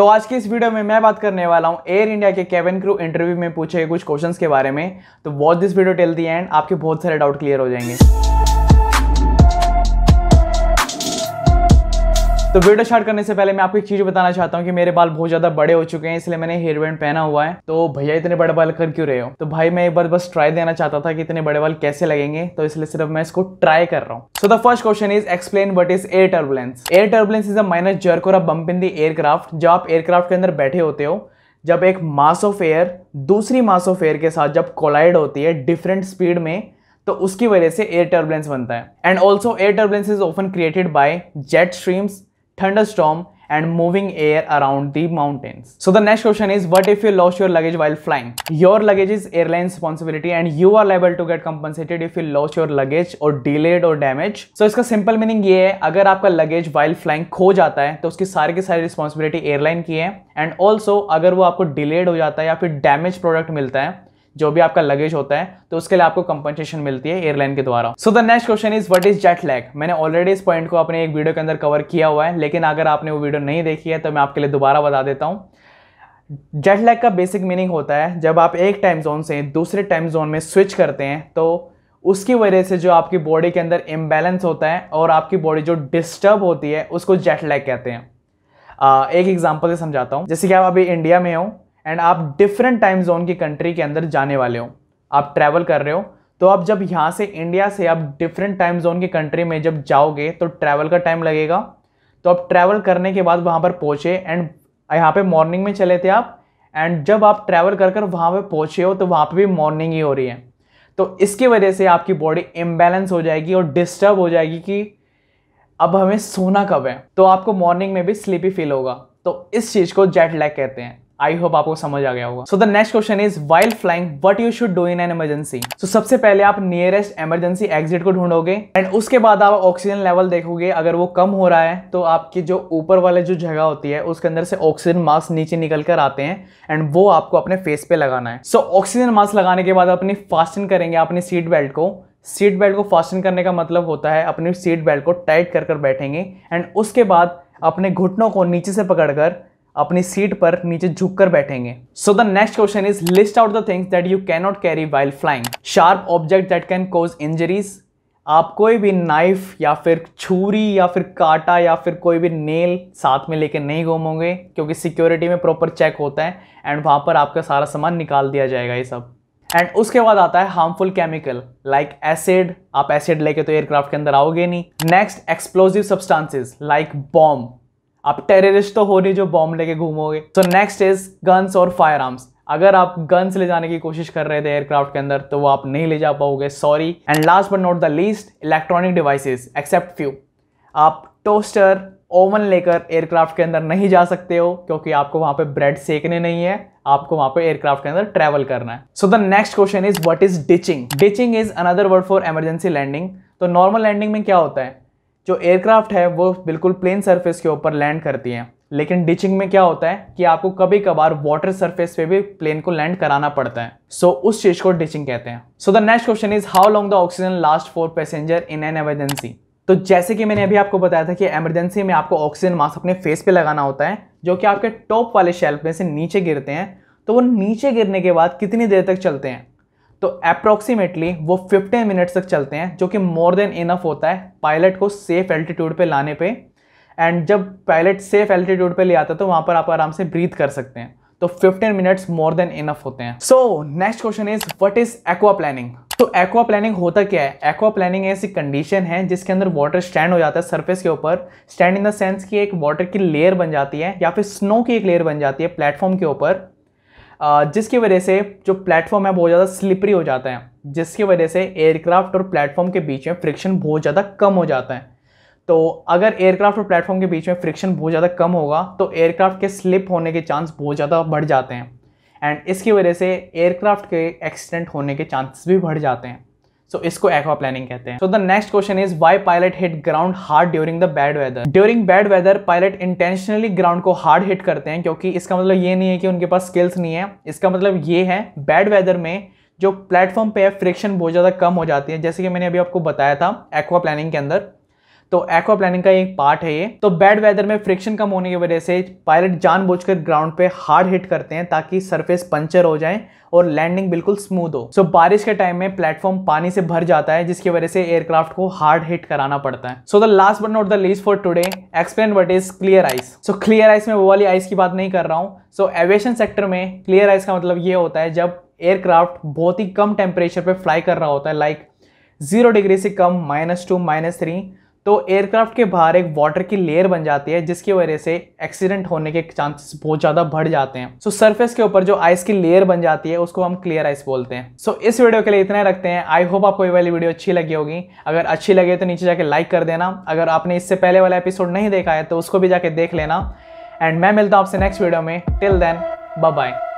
तो आज के इस वीडियो में मैं बात करने वाला हूँ एयर इंडिया के केबिन क्रू इंटरव्यू में पूछे कुछ क्वेश्चंस के बारे में तो watch this video till the end आपके बहुत सारे डाउट क्लियर हो जाएंगे तो वीडियो स्टार्ट करने से पहले मैं आपको एक चीज़ बताना चाहता हूँ कि मेरे बाल बहुत ज़्यादा बड़े हो चुके हैं इसलिए मैंने हेयर बैंड पहना हुआ है तो भैया इतने बड़े बाल कर क्यों रहे हो तो भाई मैं एक बार बस ट्राई देना चाहता था कि इतने बड़े बाल कैसे लगेंगे तो इसलिए सिर्फ मैं इसको ट्राई कर रहा हूँ so the first question is explain what is air turbulence air turbulence is a minor jerk और a bump in the aircraft जब आप एयरक्राफ्ट के अंदर बैठे होते हो जब एक मास ऑफ एयर दूसरी मास ऑफ एयर के साथ जब कोलाइड होती है डिफरेंट स्पीड में तो उसकी वजह से एयर टर्बुलेंस बनता है and also air turbulence is often created by jet streams thunderstorm and moving air around the mountains. So the next question is what if you lost your luggage while flying? Your luggage is airline responsibility and you are liable to get compensated if you lost your luggage or delayed or damaged So iska simple meaning ye hai agar aapka luggage while flying kho jata hai to uski sare की sare responsibility airline ki hai and also agar wo aapko delayed ho jata hai ya fir damaged product milta hai जो भी आपका luggage होता है तो उसके लिए आपको कंपनसेशन मिलती है एयरलाइन के द्वारा so the next question is what is jet lag मैंने ऑलरेडी इस पॉइंट को अपने एक वीडियो के अंदर कवर किया हुआ है लेकिन अगर आपने वो वीडियो नहीं देखी है तो मैं आपके लिए दोबारा बता देता हूँ जेट लैग का बेसिक मीनिंग होता है जब आप एक टाइम जोन से दूसरे टाइम जोन में स्विच करते हैं तो उसकी वजह से जो आपकी बॉडी के अंदर इम्बैलेंस होता है और आपकी बॉडी जो डिस्टर्ब होती है उसको जेट लैग कहते हैं आ, एक एग्जांपल से समझाता हूँ जैसे कि आप अभी इंडिया में हो एंड आप डिफरेंट टाइम जोन की कंट्री के अंदर जाने वाले हो आप ट्रैवल कर रहे हो तो आप जब यहाँ से इंडिया से आप डिफरेंट टाइम जोन की कंट्री में जब जाओगे तो ट्रैवल का टाइम लगेगा तो आप ट्रैवल करने के बाद वहाँ पर पहुँचे एंड यहाँ पे मॉर्निंग में चले थे आप एंड जब आप ट्रैवल कर कर वहाँ पर पहुँचे हो तो वहाँ पर भी मॉर्निंग ही हो रही है तो इसकी वजह से आपकी बॉडी इम्बेलेंस हो जाएगी और डिस्टर्ब हो जाएगी कि अब हमें सोना कब है तो आपको मॉर्निंग में भी स्लीपी फील होगा तो इस चीज़ को जेट लैग कहते हैं आई होप आपको समझ आ गया होगा so the next question is while flying what you should do in an emergency so सबसे पहले आप नियरेस्ट इमरजेंसी एग्जिट को ढूंढोगे एंड उसके बाद आप ऑक्सीजन लेवल देखोगे अगर वो कम हो रहा है तो आपकी जो ऊपर वाले जो जगह होती है उसके अंदर से ऑक्सीजन मास्क नीचे निकल कर आते हैं एंड वो आपको अपने फेस पे लगाना है सो ऑक्सीजन मास्क लगाने के बाद अपनी फास्टन करेंगे अपनी सीट बेल्ट को सीट बेल्ट को फास्टन करने का मतलब होता है अपनी सीट बेल्ट को टाइट कर कर बैठेंगे एंड उसके बाद अपने घुटनों को नीचे से पकड़कर अपनी सीट पर नीचे झुककर बैठेंगे so the next question is list out the things that you can not carry while flying sharp object that can cause injuries आप कोई भी नाइफ या फिर छुरी या फिर काटा या फिर कोई भी नेल साथ में लेके नहीं घूमोगे क्योंकि सिक्योरिटी में प्रॉपर चेक होता है एंड वहां पर आपका सारा सामान निकाल दिया जाएगा ये सब एंड उसके बाद आता है हार्मफुल केमिकल लाइक एसिड आप एसिड लेके तो एयरक्राफ्ट के अंदर आओगे नहीं next explosive substances like bomb आप टेररिस्ट तो हो नहीं जो बॉम्ब लेके घूमोगे सो नेक्स्ट इज गन्स और फायर आर्म्स अगर आप गन्स ले जाने की कोशिश कर रहे थे एयरक्राफ्ट के अंदर तो वो आप नहीं ले जा पाओगे sorry and last but not the least electronic devices except few आप टोस्टर ओवन लेकर एयरक्राफ्ट के अंदर नहीं जा सकते हो क्योंकि आपको वहां पे ब्रेड सेकने नहीं है आपको वहां पे एयरक्राफ्ट के अंदर ट्रेवल करना है so the next question is what is ditching ditching is another word for emergency landing तो नॉर्मल लैंडिंग में क्या होता है जो एयरक्राफ्ट है वो बिल्कुल प्लेन सरफेस के ऊपर लैंड करती हैं लेकिन डिचिंग में क्या होता है कि आपको कभी कभार वाटर सरफेस पे भी प्लेन को लैंड कराना पड़ता है सो so, उस चीज को डिचिंग कहते हैं so the next question is how long the oxygen last for passenger in an emergency तो जैसे कि मैंने अभी आपको बताया था कि एमरजेंसी में आपको ऑक्सीजन मास्क अपने फेस पे लगाना होता है जो कि आपके टॉप वाले शेल्फ में से नीचे गिरते हैं तो वो नीचे गिरने के बाद कितनी देर तक चलते हैं तो अप्रोक्सीमेटली वो 15 मिनट्स तक चलते हैं जो कि मोर देन इनफ होता है पायलट को सेफ़ एल्टीट्यूड पे लाने पे एंड जब पायलट सेफ़ एल्टीट्यूड पे ले आता है तो वहाँ पर आप आराम से ब्रीथ कर सकते हैं तो 15 मिनट्स मोर देन इनफ होते हैं so next question is what is aquaplaning तो एक्वा प्लानिंग होता क्या है एक्वा प्लानिंग ऐसी कंडीशन है जिसके अंदर वाटर स्टैंड हो जाता है सरफेस के ऊपर स्टैंड इन द सेंस कि एक वाटर की लेयर बन जाती है या फिर स्नो की एक लेयर बन जाती है प्लेटफॉर्म के ऊपर जिसकी वजह से जो प्लेटफॉर्म है बहुत ज़्यादा स्लिपरी हो जाता है जिसकी वजह से एयरक्राफ्ट और प्लेटफॉर्म के बीच में फ्रिक्शन बहुत ज़्यादा कम हो जाता है तो अगर एयरक्राफ्ट और प्लेटफॉर्म के बीच में फ्रिक्शन बहुत ज़्यादा कम होगा तो एयरक्राफ्ट के स्लिप होने के चांस बहुत ज़्यादा बढ़ जाते हैं एंड इसकी वजह से एयरक्राफ्ट के एक्सीडेंट होने के चांसेस भी बढ़ जाते हैं सो so, इसको एक्वा प्लानिंग कहते हैं so the next question is why pilot hit ground hard during the bad weather during bad weather pilot intentionally ground को हार्ड हिट करते हैं क्योंकि इसका मतलब ये नहीं है कि उनके पास स्किल्स नहीं है इसका मतलब ये है बैड वेदर में जो प्लेटफॉर्म पे है फ्रिक्शन बहुत ज़्यादा कम हो जाती है जैसे कि मैंने अभी आपको बताया था एक्वा प्लानिंग के अंदर तो एक्वा प्लानिंग का एक पार्ट है ये तो बैड वेदर में फ्रिक्शन कम होने की वजह से पायलट जानबूझकर ग्राउंड पे हार्ड हिट करते हैं ताकि सरफेस पंचर हो जाए और लैंडिंग बिल्कुल स्मूथ हो सो so, बारिश के टाइम में प्लेटफॉर्म पानी से भर जाता है जिसकी वजह से एयरक्राफ्ट को हार्ड हिट कराना पड़ता है so the last but not the least for today explain what is clear ice so clear ice में वो वाली आइस की बात नहीं कर रहा हूँ सो एविएशन सेक्टर में क्लियर आइस का मतलब ये होता है जब एयरक्राफ्ट बहुत ही कम टेम्परेचर पर फ्लाई कर रहा होता है लाइक like जीरो डिग्री से कम माइनस टू माइनस थ्री तो एयरक्राफ्ट के बाहर एक वाटर की लेयर बन जाती है जिसकी वजह से एक्सीडेंट होने के चांसेस बहुत ज़्यादा बढ़ जाते हैं सो so, सरफेस के ऊपर जो आइस की लेयर बन जाती है उसको हम क्लियर आइस बोलते हैं सो so, इस वीडियो के लिए इतना रखते हैं आई होप आपको ये वाली वीडियो अच्छी लगी होगी अगर अच्छी लगे तो नीचे जाके लाइक कर देना अगर आपने इससे पहले वाला एपिसोड नहीं देखा है तो उसको भी जाके देख लेना एंड मैं मिलता हूँ आपसे नेक्स्ट वीडियो में टिल देन बाय